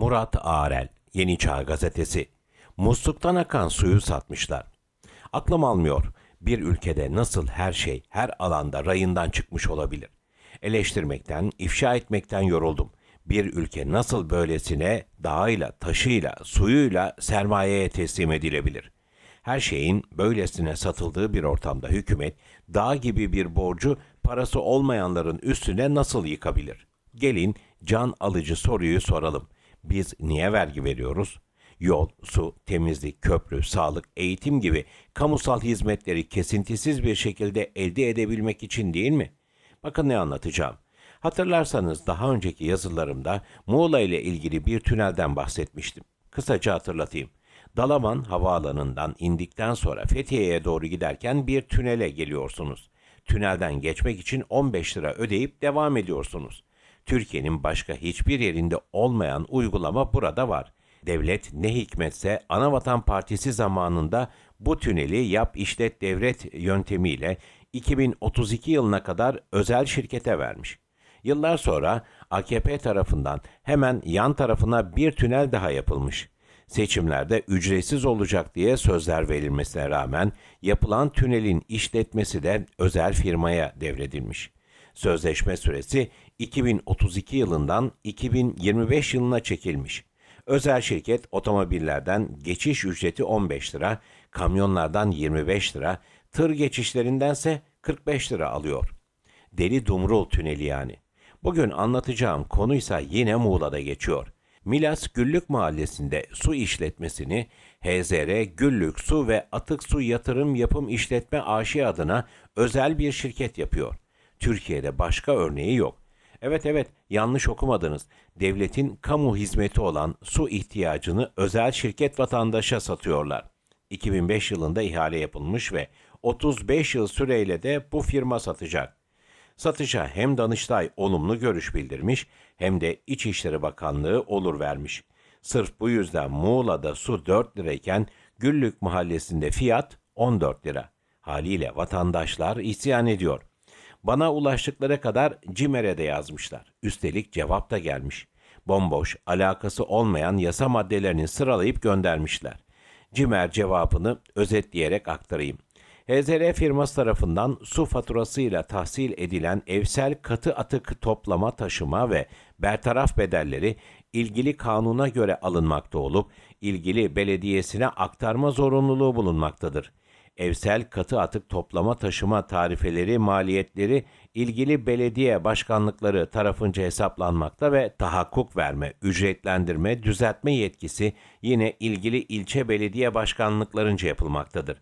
Murat Arel, Yeni Çağ Gazetesi. Musluktan akan suyu satmışlar. Aklım almıyor. Bir ülkede nasıl her şey her alanda rayından çıkmış olabilir? Eleştirmekten, ifşa etmekten yoruldum. Bir ülke nasıl böylesine dağıyla, taşıyla, suyuyla sermayeye teslim edilebilir? Her şeyin böylesine satıldığı bir ortamda hükümet dağ gibi bir borcu parası olmayanların üstüne nasıl yıkabilir? Gelin can alıcı soruyu soralım.'' Biz niye vergi veriyoruz? Yol, su, temizlik, köprü, sağlık, eğitim gibi kamusal hizmetleri kesintisiz bir şekilde elde edebilmek için değil mi? Bakın ne anlatacağım. Hatırlarsanız daha önceki yazılarımda Muğla ile ilgili bir tünelden bahsetmiştim. Kısaca hatırlatayım. Dalaman havaalanından indikten sonra Fethiye'ye doğru giderken bir tünele geliyorsunuz. Tünelden geçmek için 15 lira ödeyip devam ediyorsunuz. Türkiye'nin başka hiçbir yerinde olmayan uygulama burada var. Devlet ne hikmetse Anavatan Partisi zamanında bu tüneli yap işlet devret yöntemiyle 2032 yılına kadar özel şirkete vermiş. Yıllar sonra AKP tarafından hemen yan tarafına bir tünel daha yapılmış. Seçimlerde ücretsiz olacak diye sözler verilmesine rağmen yapılan tünelin işletmesi de özel firmaya devredilmiş. Sözleşme süresi 2032 yılından 2025 yılına çekilmiş. Özel şirket otomobillerden geçiş ücreti 15 lira, kamyonlardan 25 lira, tır geçişlerindense 45 lira alıyor. Deli Dumrul Tüneli yani. Bugün anlatacağım konu ise yine Muğla'da geçiyor. Milas Güllük Mahallesi'nde su işletmesini HZR Güllük Su ve Atık Su Yatırım Yapım İşletme AŞ adına özel bir şirket yapıyor. Türkiye'de başka örneği yok. Evet evet yanlış okumadınız. Devletin kamu hizmeti olan su ihtiyacını özel şirket vatandaşa satıyorlar. 2005 yılında ihale yapılmış ve 35 yıl süreyle de bu firma satacak. Satışa hem Danıştay olumlu görüş bildirmiş hem de İçişleri Bakanlığı olur vermiş. Sırf bu yüzden Muğla'da su 4 lirayken Güllük mahallesinde fiyat 14 lira. Haliyle vatandaşlar isyan ediyor. Bana ulaştıkları kadar Cimer'e de yazmışlar. Üstelik cevap da gelmiş. Bomboş, alakası olmayan yasa maddelerini sıralayıp göndermişler. Cimer cevabını özetleyerek aktarayım. HZR firması tarafından su faturasıyla tahsil edilen evsel katı atık toplama, taşıma ve bertaraf bedelleri ilgili kanuna göre alınmakta olup ilgili belediyesine aktarma zorunluluğu bulunmaktadır evsel katı atık toplama taşıma tarifeleri maliyetleri ilgili belediye başkanlıkları tarafınca hesaplanmakta ve tahakkuk verme, ücretlendirme, düzeltme yetkisi yine ilgili ilçe belediye başkanlıklarınca yapılmaktadır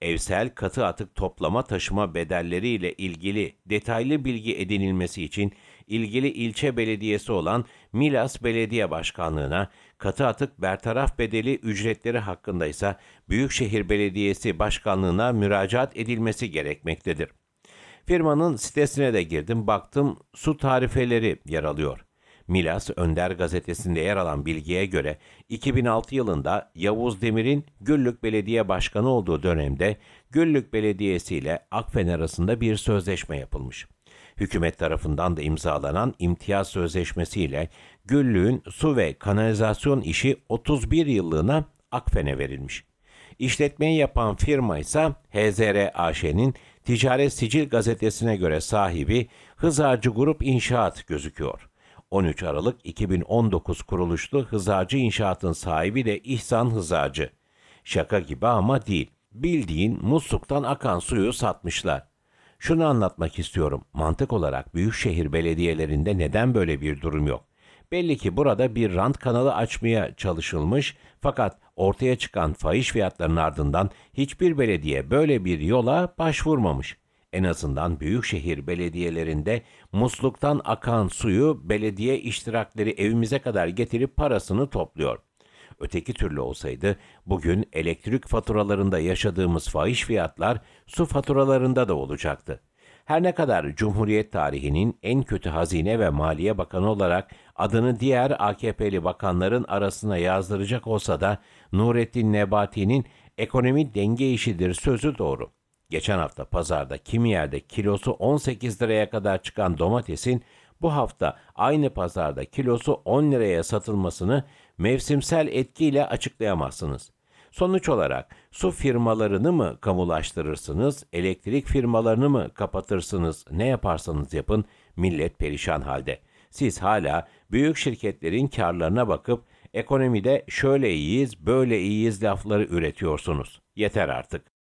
evsel katı atık toplama taşıma bedelleri ile ilgili detaylı bilgi edinilmesi için ilgili ilçe belediyesi olan Milas Belediye Başkanlığı'na katı atık bertaraf bedeli ücretleri hakkında ise Büyükşehir Belediyesi Başkanlığı'na müracaat edilmesi gerekmektedir. Firmanın sitesine de girdim baktım su tarifeleri yer alıyor. Milas Önder gazetesinde yer alan bilgiye göre 2006 yılında Yavuz Demir'in Güllük Belediye Başkanı olduğu dönemde Güllük Belediyesi ile Akfen arasında bir sözleşme yapılmış. Hükümet tarafından da imzalanan imtiyaz sözleşmesi ile Güllük'ün su ve kanalizasyon işi 31 yıllığına Akfen'e verilmiş. İşletmeyi yapan firma ise HZR AŞ'nin Ticaret Sicil gazetesine göre sahibi Hızarcı Grup İnşaat gözüküyor. 13 Aralık 2019 kuruluşlu Hızacı İnşaat'ın sahibi de İhsan Hızacı. Şaka gibi ama değil. Bildiğin musluktan akan suyu satmışlar. Şunu anlatmak istiyorum. Mantık olarak büyükşehir belediyelerinde neden böyle bir durum yok? Belli ki burada bir rant kanalı açmaya çalışılmış fakat ortaya çıkan fahiş fiyatların ardından hiçbir belediye böyle bir yola başvurmamış. En azından büyükşehir belediyelerinde musluktan akan suyu belediye iştirakleri evimize kadar getirip parasını topluyor. Öteki türlü olsaydı bugün elektrik faturalarında yaşadığımız fahiş fiyatlar su faturalarında da olacaktı. Her ne kadar Cumhuriyet tarihinin en kötü hazine ve maliye bakanı olarak adını diğer AKP'li bakanların arasına yazdıracak olsa da Nurettin Nebati'nin ekonomi denge işidir sözü doğru. Geçen hafta pazarda kimi yerde kilosu 18 liraya kadar çıkan domatesin bu hafta aynı pazarda kilosu 10 liraya satılmasını mevsimsel etkiyle açıklayamazsınız. Sonuç olarak su firmalarını mı kamulaştırırsınız, elektrik firmalarını mı kapatırsınız, ne yaparsanız yapın millet perişan halde. Siz hala büyük şirketlerin karlarına bakıp ekonomide şöyle iyiyiz, böyle iyiyiz lafları üretiyorsunuz. Yeter artık.